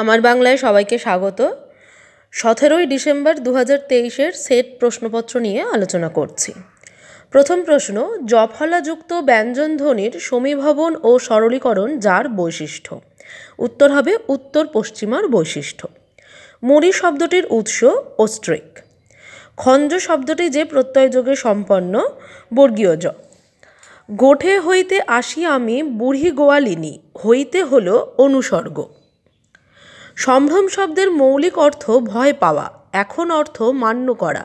আমার বাংলায় সবাইকে স্বাগত সতেরোই ডিসেম্বর দু হাজার তেইশের সেট প্রশ্নপত্র নিয়ে আলোচনা করছি প্রথম প্রশ্ন জফলাযুক্ত ধ্বনির সমীভবন ও সরলীকরণ যার বৈশিষ্ট্য উত্তর হবে উত্তর পশ্চিমার বৈশিষ্ট্য মুড়ি শব্দটির উৎস ওস্ট্রিক খঞ্জ শব্দটি যে প্রত্যয়যোগে সম্পন্ন বর্গীয় জ গোঠে হইতে আসি আমি বুড়ি গোয়ালিনী হইতে হল অনুসর্গ সম্ভ্রম শব্দের মৌলিক অর্থ ভয় পাওয়া এখন অর্থ মান্য করা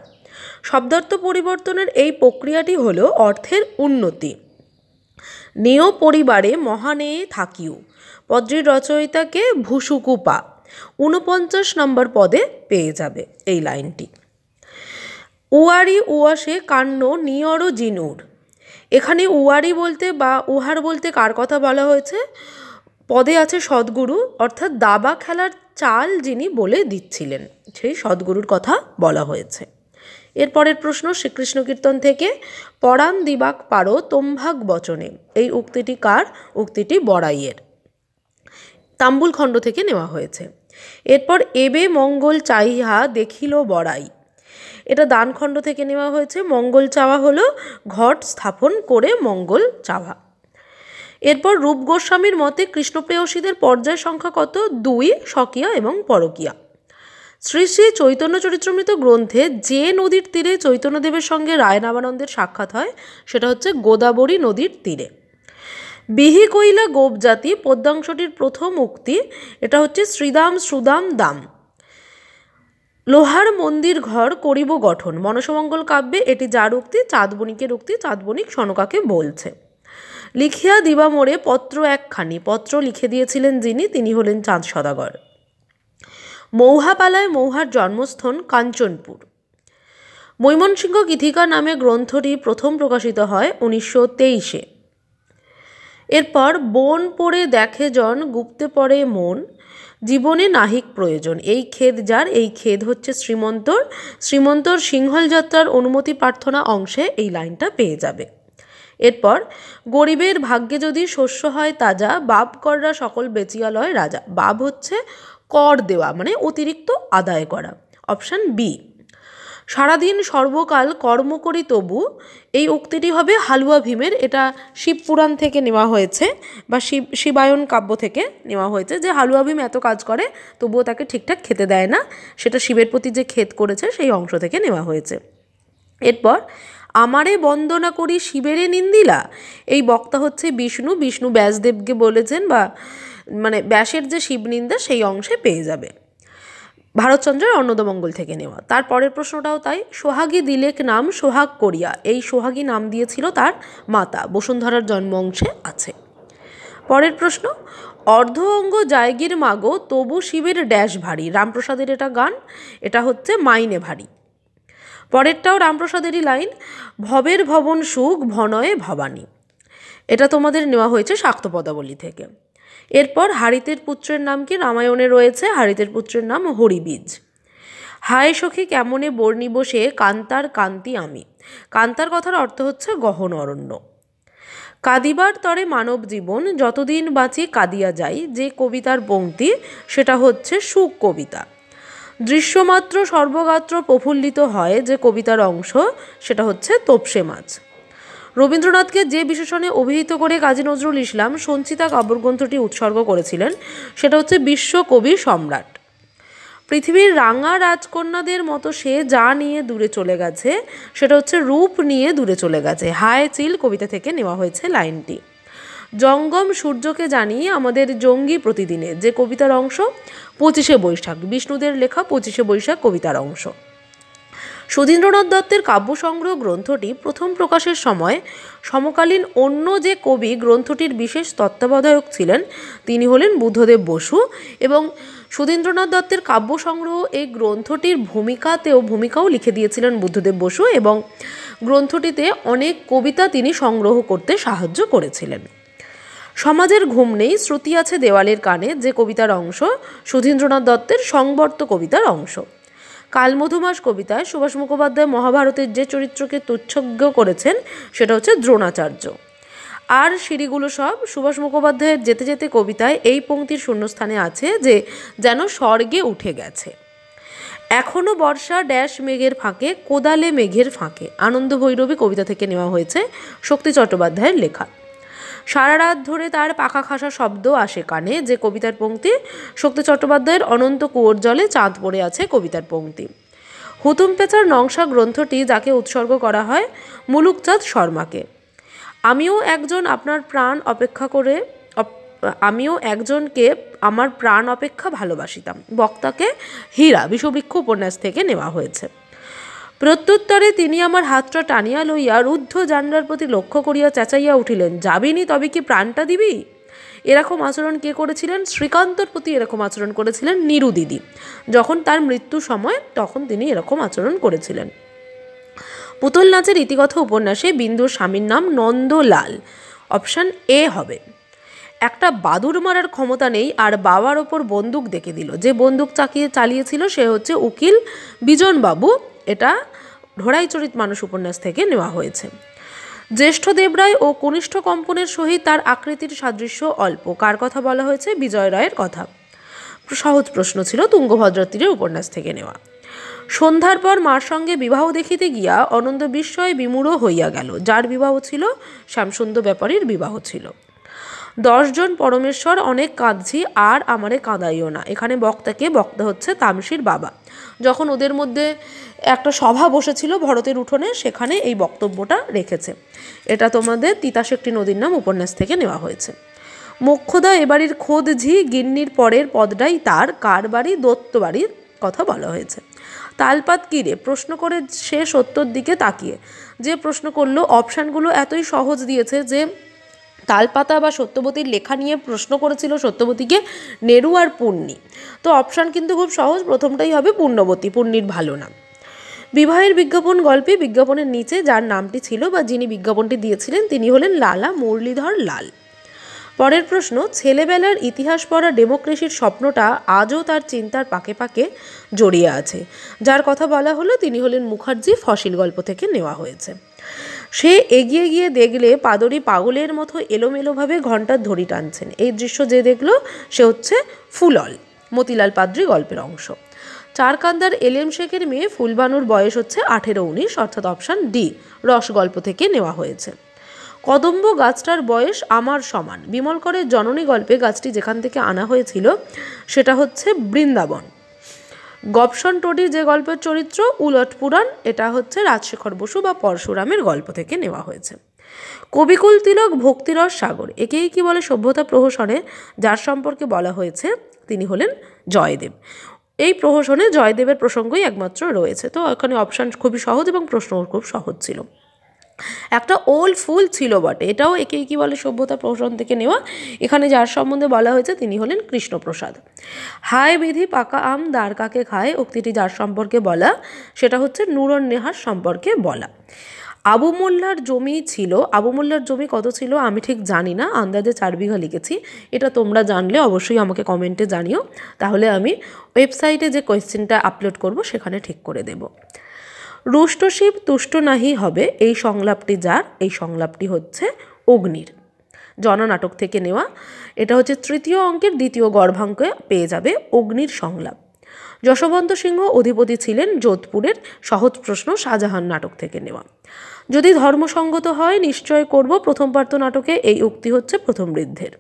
শব্দার্থ পরিবর্তনের এই প্রক্রিয়াটি হল অর্থের উন্নতি নিয় পরিবারে মহানে থাকিও পদ্রীর রচয়িতাকে ভুসুকুপা ঊনপঞ্চাশ নম্বর পদে পেয়ে যাবে এই লাইনটি উয়ারি উয়াসে কান্ন নিয়র জিনুর এখানে উয়ারি বলতে বা উহার বলতে কার কথা বলা হয়েছে পদে আছে সদ্গুরু অর্থাৎ দাবা খেলার চাল যিনি বলে দিচ্ছিলেন সেই সদ্গুরুর কথা বলা হয়েছে এরপরের প্রশ্ন শ্রীকৃষ্ণ কীর্তন থেকে পরাণ দিবাক পারো তোমভাগ বচনে এই উক্তিটি কার উক্তিটি বড়াইয়ের তাম্বুল খণ্ড থেকে নেওয়া হয়েছে এরপর এবে মঙ্গল চাইহা দেখিল বড়াই এটা দানখণ্ড থেকে নেওয়া হয়েছে মঙ্গল চাওয়া হলো ঘট স্থাপন করে মঙ্গল চাওয়া এরপর রূপ গোস্বামীর মতে কৃষ্ণপ্রেয়সীদের পর্যায় সংখ্যা কত দুই স্বকীয়া এবং পরকীয়া শ্রী শ্রী চৈতন্য চরিত্রমৃত গ্রন্থে যে নদীর তীরে চৈতন্যদেবের সঙ্গে রায়নাবানন্দের সাক্ষাৎ হয় সেটা হচ্ছে গোদাবরী নদীর তীরে বিহি গোপ জাতি পদ্মাংশটির প্রথম উক্তি এটা হচ্ছে শ্রীদাম শ্রুদাম দাম লোহার মন্দির ঘর করিব গঠন মনসমঙ্গল কাব্যে এটি যার উক্তি চাঁদবণিকের উক্তি চাঁদবণিক সনকাকে বলছে লিখিয়া দিবা মোড়ে পত্র একখানি পত্র লিখে দিয়েছিলেন যিনি তিনি হলেন চাঁদ সদাগর মৌহাপালায় মৌহার জন্মস্থান কাঞ্চনপুর মৈমনসিংহ গীথিকা নামে গ্রন্থটি প্রথম প্রকাশিত হয় উনিশশো তেইশে এরপর বন পড়ে দেখে জন গুপ্তে পড়ে মন জীবনে নাহিক প্রয়োজন এই খেদ যার এই খেদ হচ্ছে শ্রীমন্তর শ্রীমন্তর সিংহল যাত্রার অনুমতি প্রার্থনা অংশে এই লাইনটা পেয়ে যাবে এরপর গরিবের ভাগ্যে যদি শস্য হয় তাজা বাব কররা সকল বেচিয়ালয় রাজা বাব হচ্ছে কর দেওয়া মানে অতিরিক্ত আদায় করা অপশান বি সারাদিন সর্বকাল কর্ম করি তবু এই উক্তিটি হবে হালুয়া ভীমের এটা শিবপুরাণ থেকে নেওয়া হয়েছে বা শিব শিবায়ন কাব্য থেকে নেওয়া হয়েছে যে হালুয়া ভীম এত কাজ করে তবুও তাকে ঠিকঠাক খেতে দেয় না সেটা শিবের প্রতি যে ক্ষেত করেছে সেই অংশ থেকে নেওয়া হয়েছে এরপর আমারে বন্দনা করি শিবেরে নিন্দিলা এই বক্তা হচ্ছে বিষ্ণু বিষ্ণু ব্যাসদেবকে বলেছেন বা মানে ব্যাসের যে শিবনিন্দা সেই অংশে পেয়ে যাবে ভারতচন্দ্রের অন্নদমঙ্গল থেকে নেওয়া তার পরের প্রশ্নটাও তাই সোহাগী দিলেক নাম সোহাগ করিয়া এই সোহাগী নাম দিয়েছিল তার মাতা বসুন্ধরার জন্ম অংশে আছে পরের প্রশ্ন অর্ধ অঙ্গ জায়গির মাগো তবু শিবের ড্যাশ ভারী রামপ্রসাদের এটা গান এটা হচ্ছে মাইনে ভারী পরেরটাও রামপ্রসাদেরই লাইন ভবের ভবন সুখ ভনয়ে ভবানী এটা তোমাদের নেওয়া হয়েছে শাক্ত পদাবলী থেকে এরপর হারিতের পুত্রের নাম কি রামায়ণে রয়েছে হারিতের পুত্রের নাম হরিবীজ হায় সখী কেমনে বর্ণি বসে কান্তার কান্তি আমি কান্তার কথার অর্থ হচ্ছে গহন অরণ্য কাদিবার তরে মানব জীবন যতদিন বাঁচি কাঁদিয়া যাই যে কবিতার পঙ্ক্তি সেটা হচ্ছে সুখ কবিতা দৃশ্যমাত্র সর্বগাত্র প্রফুল্লিত হয় যে কবিতার অংশ সেটা হচ্ছে তোপসে মাছ রবীন্দ্রনাথকে যে বিশেষণে অভিহিত করে কাজী নজরুল ইসলাম সঞ্চিতা কাব্যগ্রন্থটি উৎসর্গ করেছিলেন সেটা হচ্ছে বিশ্বকবি সম্রাট পৃথিবীর রাঙা রাজকন্যাদের মতো সে যা নিয়ে দূরে চলে গেছে সেটা হচ্ছে রূপ নিয়ে দূরে চলে গেছে হায় চিল কবিতা থেকে নেওয়া হয়েছে লাইনটি জঙ্গম সূর্যকে জানিয়ে আমাদের জঙ্গি প্রতিদিনে যে কবিতার অংশ পঁচিশে বৈশাখ বিষ্ণুদের লেখা পঁচিশে বৈশাখ কবিতার অংশ সুধীন্দ্রনাথ দত্তের কাব্য সংগ্রহ গ্রন্থটি প্রথম প্রকাশের সময় সমকালীন অন্য যে কবি গ্রন্থটির বিশেষ তত্ত্বাবধায়ক ছিলেন তিনি হলেন বুদ্ধদেব বসু এবং সুধীন্দ্রনাথ দত্তের কাব্য সংগ্রহ এই গ্রন্থটির ভূমিকাতেও ভূমিকাও লিখে দিয়েছিলেন বুদ্ধদেব বসু এবং গ্রন্থটিতে অনেক কবিতা তিনি সংগ্রহ করতে সাহায্য করেছিলেন সমাজের ঘুম নেই শ্রুতি আছে দেওয়ালের কানে যে কবিতার অংশ সুধীন্দ্রনাথ দত্তের সংবর্ত কবিতার অংশ কালমধুমাস কবিতায় সুভাষ মুখোপাধ্যায় মহাভারতের যে চরিত্রকে তুচ্ছজ্ঞ করেছেন সেটা হচ্ছে দ্রোণাচার্য আর সিঁড়িগুলো সব সুভাষ মুখোপাধ্যায়ের যেতে যেতে কবিতায় এই পঙ্ক্তির শূন্যস্থানে আছে যে যেন স্বর্গে উঠে গেছে এখনও বর্ষা ড্যাশ মেঘের ফাঁকে কোদালে মেঘের ফাঁকে আনন্দ ভৈরবী কবিতা থেকে নেওয়া হয়েছে শক্তি চট্টোপাধ্যায়ের লেখা সারা রাত ধরে তার পাখা খাসা শব্দ আসে কানে যে কবিতার পঙ্ক্তি শক্তি চট্টোপাধ্যায়ের অনন্ত কুয়োর জলে চাঁদ পড়ে আছে কবিতার পঙ্ক্তি হুতুম পেঁচার নংসা গ্রন্থটি যাকে উৎসর্গ করা হয় মুলুকচাঁদ শর্মাকে আমিও একজন আপনার প্রাণ অপেক্ষা করে আমিও একজনকে আমার প্রাণ অপেক্ষা ভালোবাসিতাম বক্তাকে হীরা বিষবৃক্ষ উপন্যাস থেকে নেওয়া হয়েছে প্রত্যুত্তরে তিনি আমার হাতটা টানিয়া লইয়া রুদ্ধ জানলার প্রতি লক্ষ্য করিয়া চেঁচাইয়া উঠিলেন যাবিনি তবে কি প্রাণটা দিবি এরকম আচরণ কে করেছিলেন শ্রীকান্তর প্রতি এরকম আচরণ করেছিলেন নিরু দিদি যখন তার মৃত্যু সময় তখন তিনি এরকম আচরণ করেছিলেন পুতুল নাচের ইতিগত উপন্যাসে বিন্দুর স্বামীর নাম নন্দলাল অপশান এ হবে একটা বাদুর মারার ক্ষমতা নেই আর বাবার ওপর বন্দুক দেখে দিল যে বন্দুক চাকিয়ে চালিয়েছিল সে হচ্ছে উকিল বিজনবাবু এটা ঢোড়াইচরিত মানুষ উপন্যাস থেকে নেওয়া হয়েছে জ্যেষ্ঠ দেবরায় ও কনিষ্ঠ কম্পনের সহিত তার আকৃতির সাদৃশ্য অল্প কার কথা বলা হয়েছে বিজয় রায়ের কথা সহজ প্রশ্ন ছিল তুঙ্গভদ্রা তীরের উপন্যাস থেকে নেওয়া সন্ধ্যার পর মার সঙ্গে বিবাহ দেখিতে গিয়া অনন্ত বিস্ময়ে বিমূঢ় হইয়া গেল যার বিবাহ ছিল শ্যামসুন্দর ব্যাপারীর বিবাহ ছিল দশজন পরমেশ্বর অনেক কাঁদছি আর আমারে কাঁদাইও না এখানে বক্তাকে বক্তা হচ্ছে তামসির বাবা যখন ওদের মধ্যে একটা সভা বসেছিল ভরতের উঠোনে সেখানে এই বক্তব্যটা রেখেছে এটা তোমাদের তিতাস একটি নদীর নাম উপন্যাস থেকে নেওয়া হয়েছে মোক্ষদা এবাড়ির খোদ ঝি গিন্নির পরের পদটাই তার কার বাড়ি দত্ত বাড়ির কথা বলা হয়েছে তালপাত কিরে প্রশ্ন করে সে সত্যর দিকে তাকিয়ে যে প্রশ্ন করলো অপশানগুলো এতই সহজ দিয়েছে যে তালপাতা বা সত্যবতীর লেখা নিয়ে প্রশ্ন করেছিল সত্যবতীকে নেরু আর পূর্ণি তো অপশান কিন্তু খুব সহজ প্রথমটাই হবে পূর্ণবতী পূর্ণির ভালো নাম বিবাহের বিজ্ঞাপন গল্পে বিজ্ঞাপনের নিচে যার নামটি ছিল বা যিনি বিজ্ঞাপনটি দিয়েছিলেন তিনি হলেন লালা মুরলীধর লাল পরের প্রশ্ন ছেলেবেলার ইতিহাস পড়া ডেমোক্রেসির স্বপ্নটা আজও তার চিন্তার পাকে পাকে জড়িয়ে আছে যার কথা বলা হলো তিনি হলেন মুখার্জি ফসিল গল্প থেকে নেওয়া হয়েছে সে এগিয়ে গিয়ে দেখলে পাদরি পাগলের মতো এলোমেলোভাবে ঘন্টার ধরি টানছেন এই দৃশ্য যে দেখলো সে হচ্ছে ফুলল মতিলাল পাদ্রি গল্পের অংশ চারকান্দার এলএম শেখের মেয়ে ফুলবানুর বয়স হচ্ছে আঠেরো উনিশ অর্থাৎ অপশান ডি রস গল্প থেকে নেওয়া হয়েছে কদম্ব গাছটার বয়স আমার সমান বিমলকরের জননী গল্পে গাছটি যেখান থেকে আনা হয়েছিল সেটা হচ্ছে বৃন্দাবন গবসন টোডি যে গল্পের চরিত্র উলট পুরাণ এটা হচ্ছে রাজশেখর বসু বা পরশুরামের গল্প থেকে নেওয়া হয়েছে কবিকুল তিলক ভক্তিরস সাগর একেই কি বলে সভ্যতা প্রহসনে যার সম্পর্কে বলা হয়েছে তিনি হলেন জয়দেব এই প্রহসনে জয়দেবের প্রসঙ্গই একমাত্র রয়েছে তো এখানে অপশান খুবই সহজ এবং প্রশ্ন খুব সহজ ছিল একটা ওল্ড ফুল ছিল বটে এটাও একে কি বলে সভ্যতা প্রসন্ন থেকে নেওয়া এখানে যার সম্বন্ধে বলা হয়েছে তিনি হলেন কৃষ্ণপ্রসাদ হায় বিধি পাকা আম দ্বার কাকে খায় উক্তিটি যার সম্পর্কে বলা সেটা হচ্ছে নুরন নেহার সম্পর্কে বলা আবু মোল্লার জমি ছিল আবু মোল্লার জমি কত ছিল আমি ঠিক জানি না আন্দাজে চার বিঘা লিখেছি এটা তোমরা জানলে অবশ্যই আমাকে কমেন্টে জানিও তাহলে আমি ওয়েবসাইটে যে কোয়েশ্চেনটা আপলোড করব সেখানে ঠিক করে দেবো রুষ্ট শিব তুষ্ট নাহি হবে এই সংলাপটি যার এই সংলাপটি হচ্ছে অগ্নির জননাটক থেকে নেওয়া এটা হচ্ছে তৃতীয় অঙ্কের দ্বিতীয় গর্ভাঙ্কে পেয়ে যাবে অগ্নির সংলাপ যশবন্ত সিংহ অধিপতি ছিলেন যোধপুরের সহজ প্রশ্ন শাহজাহান নাটক থেকে নেওয়া যদি ধর্মসঙ্গত হয় নিশ্চয় করব প্রথম পার্থ নাটকে এই উক্তি হচ্ছে প্রথম বৃদ্ধের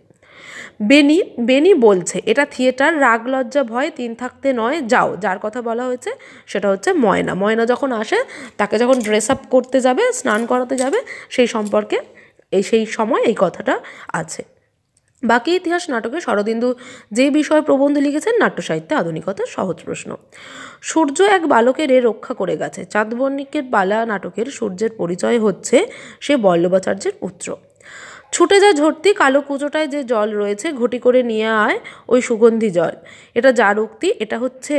বেনি বেনি বলছে এটা থিয়েটার রাগ লজ্জা ভয় তিন থাকতে নয় যাও যার কথা বলা হয়েছে সেটা হচ্ছে ময়না ময়না যখন আসে তাকে যখন ড্রেস আপ করতে যাবে স্নান করাতে যাবে সেই সম্পর্কে এই সেই সময় এই কথাটা আছে বাকি ইতিহাস নাটকে শরদিন্দু যে বিষয়ে প্রবন্ধ লিখেছেন নাট্যসাহিত্যে আধুনিকতার সহজ প্রশ্ন সূর্য এক বালকের এ রক্ষা করে গেছে চাঁদবর্ণিকের বালা নাটকের সূর্যের পরিচয় হচ্ছে সে বল্লভাচার্যের পুত্র ছুটে যায় ঝরতি কালো কুচোটায় যে জল রয়েছে ঘটি করে নিয়ে আয় ওই সুগন্ধি জল এটা যার উক্তি এটা হচ্ছে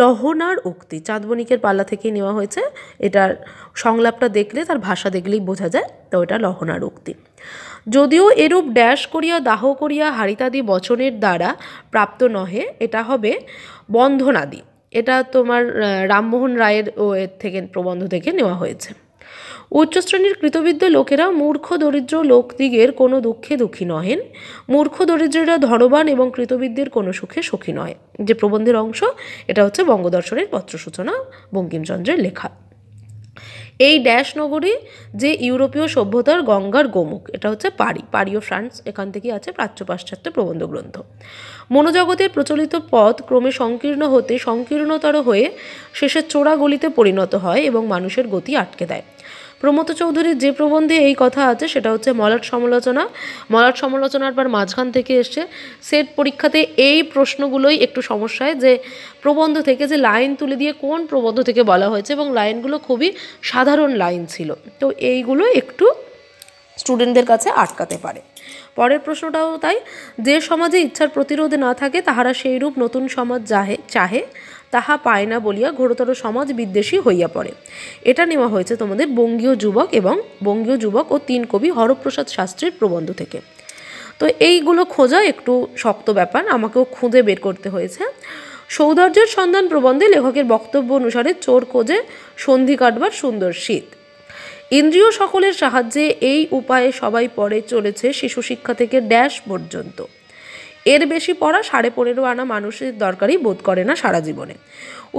লহনার উক্তি চাঁদবণিকের পাল্লা থেকে নেওয়া হয়েছে এটার সংলাপটা দেখলে তার ভাষা দেখলেই বোঝা যায় তো এটা লহনার উক্তি যদিও এরূপ ড্যাশ করিয়া দাহ করিয়া হারিতাদি বচনের দ্বারা প্রাপ্ত নহে এটা হবে বন্ধনাদি এটা তোমার রামমোহন রায়ের ও এর থেকে প্রবন্ধ থেকে নেওয়া হয়েছে উচ্চশ্রেণীর কৃতবিদ্য লোকেরা মূর্খ দরিদ্র লোকদিগের কোনো দুঃখে দুঃখী নহেন মূর্খ দরিদ্ররা ধনবান এবং কৃতবিদ্যের কোনো সুখে সুখী নয় যে প্রবন্ধের অংশ এটা হচ্ছে বঙ্গদর্শনের পত্রসূচনা বঙ্কিমচন্দ্রের লেখা এই ড্যাশ নগরী যে ইউরোপীয় সভ্যতার গঙ্গার গোমুখ এটা হচ্ছে পারি পারি ও ফ্রান্স এখান থেকেই আছে প্রাচ্য পাশ্চাত্য প্রবন্ধ গ্রন্থ মনোজগতের প্রচলিত পথ ক্রমে সংকীর্ণ হতে সংকীর্ণতর হয়ে শেষে চোরা গলিতে পরিণত হয় এবং মানুষের গতি আটকে দেয় প্রমোদ চৌধুরীর যে প্রবন্ধে এই কথা আছে সেটা হচ্ছে মলাট সমালোচনা মলাট সমালোচনার পর মাঝখান থেকে এসছে সেট পরীক্ষাতে এই প্রশ্নগুলোই একটু সমস্যায় যে প্রবন্ধ থেকে যে লাইন তুলে দিয়ে কোন প্রবন্ধ থেকে বলা হয়েছে এবং লাইনগুলো খুবই সাধারণ লাইন ছিল তো এইগুলো একটু স্টুডেন্টদের কাছে আটকাতে পারে পরের প্রশ্নটাও তাই যে সমাজে ইচ্ছার প্রতিরোধ না থাকে তাহারা সেইরূপ নতুন সমাজ যাহে চাহে তাহা পায় না বলিয়া ঘোরতর সমাজ বিদ্বেষী হইয়া পড়ে এটা নেওয়া হয়েছে তোমাদের বঙ্গীয় যুবক এবং বঙ্গীয় যুবক ও তিন কবি হরপ্রসাদ শাস্ত্রীর প্রবন্ধ থেকে তো এইগুলো খোঁজা একটু শক্ত ব্যাপার আমাকেও খুঁজে বের করতে হয়েছে সৌন্দর্যের সন্ধান প্রবন্ধে লেখকের বক্তব্য অনুসারে চোর খোঁজে সন্ধি কাটবার সুন্দর শীত ইন্দ্রিয় সকলের সাহায্যে এই উপায়ে সবাই পড়ে চলেছে শিশু শিক্ষা থেকে ড্যাশ পর্যন্ত এর বেশি পড়া সাড়ে পনেরো আনা মানুষের দরকারই বোধ করে না সারা জীবনে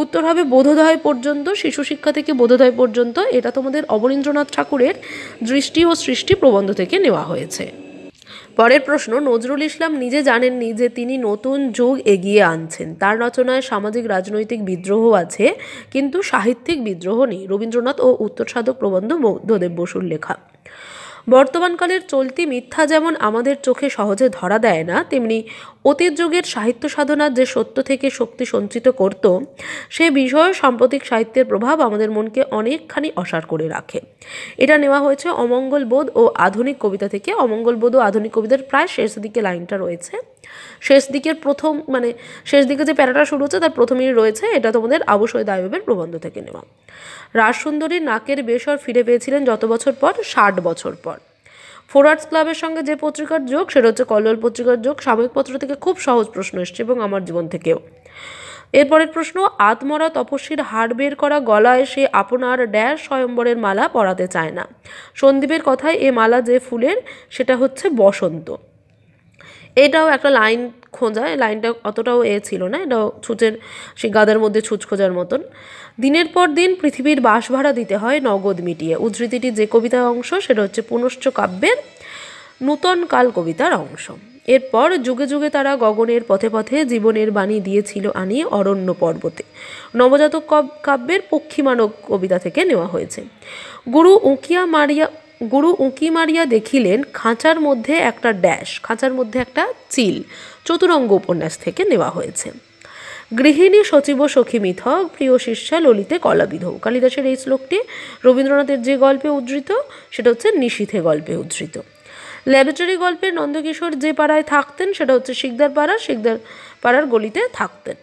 উত্তর হবে বোধোদয় পর্যন্ত শিশু শিক্ষা থেকে বোধোদয় পর্যন্ত এটা তোমাদের অবনীন্দ্রনাথ ঠাকুরের দৃষ্টি ও সৃষ্টি প্রবন্ধ থেকে নেওয়া হয়েছে পরের প্রশ্ন নজরুল ইসলাম নিজে জানেননি যে তিনি নতুন যুগ এগিয়ে আনছেন তার রচনায় সামাজিক রাজনৈতিক বিদ্রোহ আছে কিন্তু সাহিত্যিক বিদ্রোহ নেই রবীন্দ্রনাথ ও উত্তর সাধক প্রবন্ধ মধ্যদেব বসুর লেখা বর্তমানকালের চলতি মিথ্যা যেমন আমাদের চোখে সহজে ধরা দেয় না তেমনি অতীত যুগের সাহিত্য সাধনার যে সত্য থেকে শক্তি সঞ্চিত করত সে বিষয়ে সাম্প্রতিক সাহিত্যের প্রভাব আমাদের মনকে অনেকখানি অসার করে রাখে এটা নেওয়া হয়েছে অমঙ্গলবোধ ও আধুনিক কবিতা থেকে অমঙ্গলবোধ ও আধুনিক কবিতার প্রায় শেষ দিকে লাইনটা রয়েছে শেষ দিকের প্রথম মানে শেষ দিকে যে প্যারাটা শুরু হচ্ছে তার প্রথমেই রয়েছে এটা তোমাদের আবশ্যই দায়বের প্রবন্ধ থেকে নেওয়া রাজসুন্দরী নাকের বেসর ফিরে পেয়েছিলেন যত বছর পর ষাট বছর পর ফোরার্টস ক্লাবের সঙ্গে যে পত্রিকার যোগ সেটা হচ্ছে কল্লোল পত্রিকার যোগ সাময়িক পত্র থেকে খুব সহজ প্রশ্ন এসছে এবং আমার জীবন থেকেও এরপরের প্রশ্ন আত্মরা তপস্বীর হাড় বের করা গলায় সে আপনার ড্যাশ স্বয়ম্বরের মালা পরাতে চায় না সন্দীপের কথায় এ মালা যে ফুলের সেটা হচ্ছে বসন্ত এটাও একটা লাইন খোঁজায় লাইনটা অতটাও এ ছিল না এটাও ছুঁচের সেই গাদার মধ্যে ছুঁচ খোঁজার মতন দিনের পর দিন পৃথিবীর বাস ভাড়া দিতে হয় নগদ মিটিয়ে উদ্ধৃতিটি যে কবিতার অংশ সেটা হচ্ছে পুনশ্চ কাব্যের নূতনকাল কবিতার অংশ এরপর যুগে যুগে তারা গগনের পথে পথে জীবনের বাণী দিয়েছিল আনি অরণ্য পর্বতে নবজাতক কাব্যের পক্ষীমানব কবিতা থেকে নেওয়া হয়েছে গুরু উঁকিয়া মারিয়া গুরু উঁকি মারিয়া দেখিলেন খাঁচার মধ্যে একটা ড্যাশ খাঁচার মধ্যে একটা চিল চতুরঙ্গ উপন্যাস থেকে নেওয়া হয়েছে গৃহিণী সচিব সখী মিথক প্রিয় শিষ্যা ললিতে কলাবিধ কালিদাসের এই শ্লোকটি রবীন্দ্রনাথের যে গল্পে উদ্ধৃত সেটা হচ্ছে নিশীথে গল্পে উদ্ধৃত ল্যাবরেটরি গল্পে নন্দকিশোর যে পাড়ায় থাকতেন সেটা হচ্ছে শিকদার পাড়া শিকদার পাড়ার গলিতে থাকতেন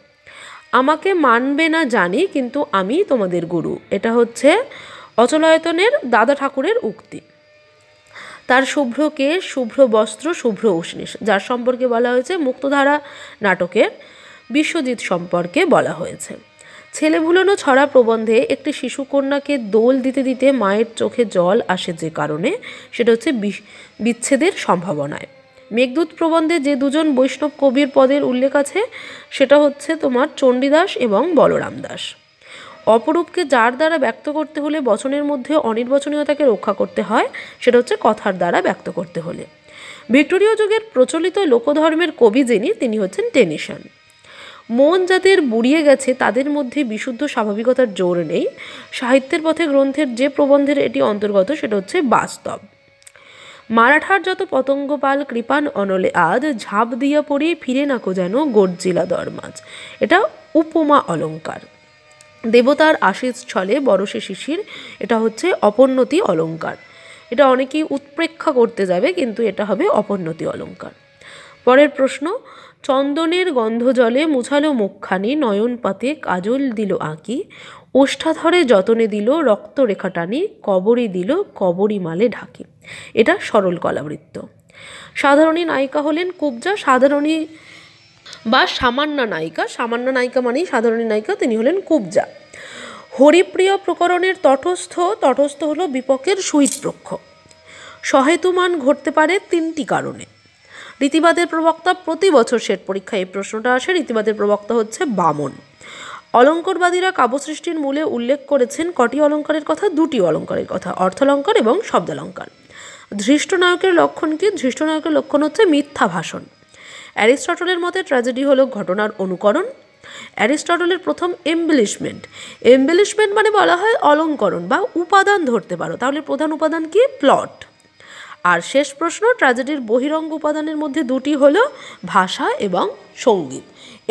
আমাকে মানবে না জানি কিন্তু আমি তোমাদের গুরু এটা হচ্ছে অচলায়তনের দাদা ঠাকুরের উক্তি তার শুভ্রকে শুভ্র বস্ত্র শুভ্র উষ্ণিস যার সম্পর্কে বলা হয়েছে মুক্তধারা নাটকের বিশ্বজিৎ সম্পর্কে বলা হয়েছে ছেলে ভুলনো ছড়া প্রবন্ধে একটি শিশুকন্যাকে দোল দিতে দিতে মায়ের চোখে জল আসে যে কারণে সেটা হচ্ছে বিচ্ছেদের সম্ভাবনায় মেঘদূত প্রবন্ধে যে দুজন বৈষ্ণব কবির পদের উল্লেখ আছে সেটা হচ্ছে তোমার চণ্ডীদাস এবং বলরাম দাস অপরূপকে যার দ্বারা ব্যক্ত করতে হলে বচনের মধ্যে অনির্বচনীয়তাকে রক্ষা করতে হয় সেটা হচ্ছে কথার দ্বারা ব্যক্ত করতে হলে ভিক্টোরীয় যুগের প্রচলিত লোকধর্মের কবি যিনি তিনি হচ্ছেন টেনিশন মন যাদের বুড়িয়ে গেছে তাদের মধ্যে বিশুদ্ধ স্বাভাবিকতার জোর নেই সাহিত্যের পথে গ্রন্থের যে প্রবন্ধের এটি অন্তর্গত সেটা হচ্ছে বাস্তব মারাঠার যত পতঙ্গপাল কৃপান অনলে আদ ঝাঁপ দিয়া পড়ে ফিরে নাকো যেন গর্জিলা দরমাজ এটা উপমা অলঙ্কার দেবতার আশীষ ছলে বড়সে শিশির এটা হচ্ছে অপন্নতি অলঙ্কার এটা অনেকেই উৎপ্রেক্ষা করতে যাবে কিন্তু এটা হবে অপন্নতি অলঙ্কার পরের প্রশ্ন চন্দনের গন্ধ জলে মুছালো মুখখানি নয়ন পাতে কাজল দিল আঁকি ওষ্ঠাধরে যতনে দিল রক্তরেখা টানি কবরই দিল কবরই মালে ঢাকি এটা সরল কলাবৃত্ত সাধারণী নায়িকা হলেন কুবজা সাধারণী বা সামান্য নায়িকা সামান্য নায়িকা মানেই সাধারণ নায়িকা তিনি হলেন কুবজা হরিপ্রিয় প্রকরণের তটস্থ তটস্থ হল বিপক্ষের সুহিতপক্ষ সহেতুমান ঘটতে পারে তিনটি কারণে রীতিবাদের প্রবক্তা প্রতি বছর শেট পরীক্ষায় এই প্রশ্নটা আসে রীতিবাদের প্রবক্তা হচ্ছে বামন অলঙ্করবাদীরা কাব্যসৃষ্টির মূলে উল্লেখ করেছেন কটি অলঙ্কারের কথা দুটি অলঙ্কারের কথা অর্থলঙ্কার এবং শব্দালঙ্কার ধৃষ্টনায়কের লক্ষণ কি ধৃষ্টনায়কের লক্ষণ হচ্ছে মিথ্যা ভাষণ অ্যারিস্টটলের মতে ট্র্যাজেডি হলো ঘটনার অনুকরণ অ্যারিস্টটলের প্রথম এম্বেলিশমেন্ট এম্বেলিশমেন্ট মানে বলা হয় অলঙ্করণ বা উপাদান ধরতে পারো তাহলে প্রধান উপাদান কি প্লট আর শেষ প্রশ্ন ট্র্যাজেডির বহিরঙ্গ উপাদানের মধ্যে দুটি হল ভাষা এবং সঙ্গীত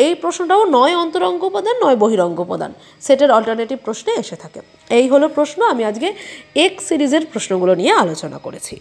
এই প্রশ্নটাও নয় অন্তরঙ্গ উপাদান নয় বহিরঙ্গ উপাদান সেটের অল্টারনেটিভ প্রশ্নে এসে থাকে এই হলো প্রশ্ন আমি আজকে এক সিরিজের প্রশ্নগুলো নিয়ে আলোচনা করেছি